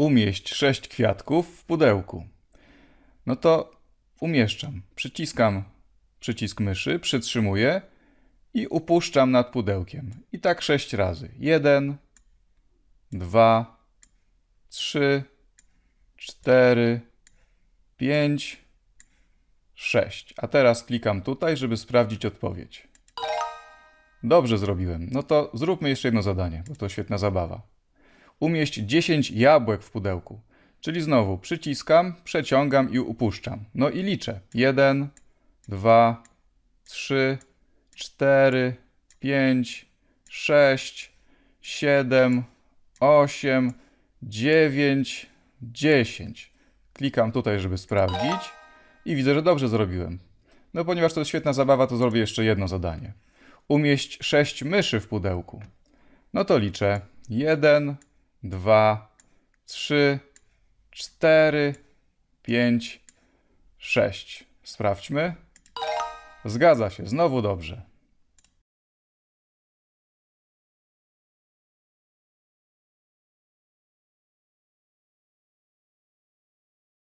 Umieść sześć kwiatków w pudełku. No to umieszczam. Przyciskam przycisk myszy, przytrzymuję i upuszczam nad pudełkiem. I tak sześć razy. Jeden, dwa, trzy, cztery, pięć, sześć. A teraz klikam tutaj, żeby sprawdzić odpowiedź. Dobrze zrobiłem. No to zróbmy jeszcze jedno zadanie, bo to świetna zabawa umieść 10 jabłek w pudełku. Czyli znowu przyciskam, przeciągam i upuszczam. No i liczę. 1, 2, 3, 4, 5, 6, 7, 8, 9, 10. Klikam tutaj, żeby sprawdzić i widzę, że dobrze zrobiłem. No ponieważ to jest świetna zabawa, to zrobię jeszcze jedno zadanie. Umieść 6 myszy w pudełku. No to liczę. 1, dwa, trzy, cztery, pięć, sześć. Sprawdźmy. Zgadza się, znowu dobrze.